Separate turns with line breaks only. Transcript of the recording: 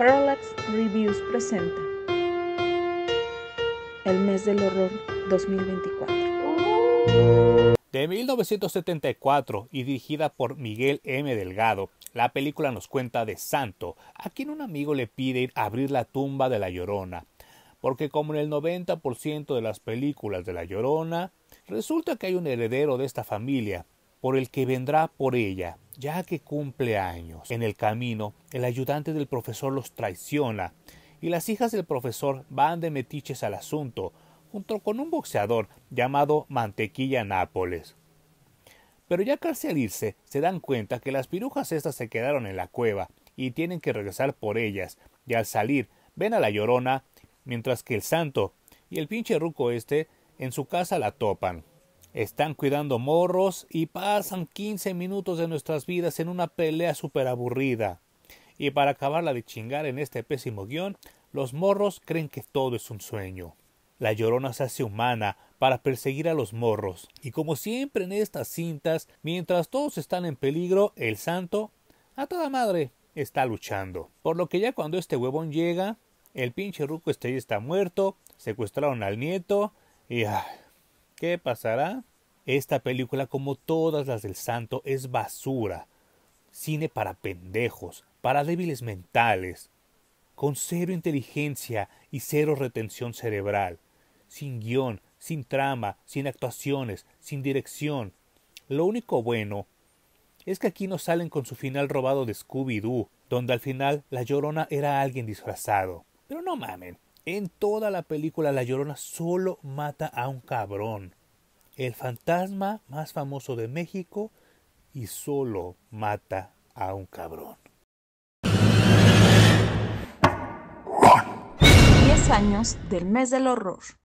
Parallax Reviews presenta El mes del horror 2024. De 1974 y dirigida por Miguel M. Delgado, la película nos cuenta de Santo, a quien un amigo le pide ir a abrir la tumba de la Llorona, porque como en el 90% de las películas de la Llorona, resulta que hay un heredero de esta familia, por el que vendrá por ella, ya que cumple años, en el camino, el ayudante del profesor los traiciona y las hijas del profesor van de metiches al asunto, junto con un boxeador llamado Mantequilla Nápoles. Pero ya casi al irse, se dan cuenta que las pirujas estas se quedaron en la cueva y tienen que regresar por ellas, y al salir ven a la llorona, mientras que el santo y el pinche ruco este en su casa la topan. Están cuidando morros y pasan 15 minutos de nuestras vidas en una pelea súper aburrida. Y para acabarla de chingar en este pésimo guión, los morros creen que todo es un sueño. La llorona se hace humana para perseguir a los morros. Y como siempre en estas cintas, mientras todos están en peligro, el santo, a toda madre, está luchando. Por lo que ya cuando este huevón llega, el pinche ruco este ya está muerto, secuestraron al nieto y... ¿Qué pasará? Esta película, como todas las del santo, es basura. Cine para pendejos, para débiles mentales, con cero inteligencia y cero retención cerebral, sin guión, sin trama, sin actuaciones, sin dirección. Lo único bueno es que aquí no salen con su final robado de Scooby-Doo, donde al final la llorona era alguien disfrazado. Pero no mamen, en toda la película La Llorona solo mata a un cabrón. El fantasma más famoso de México y solo mata a un cabrón. Diez años del mes del horror.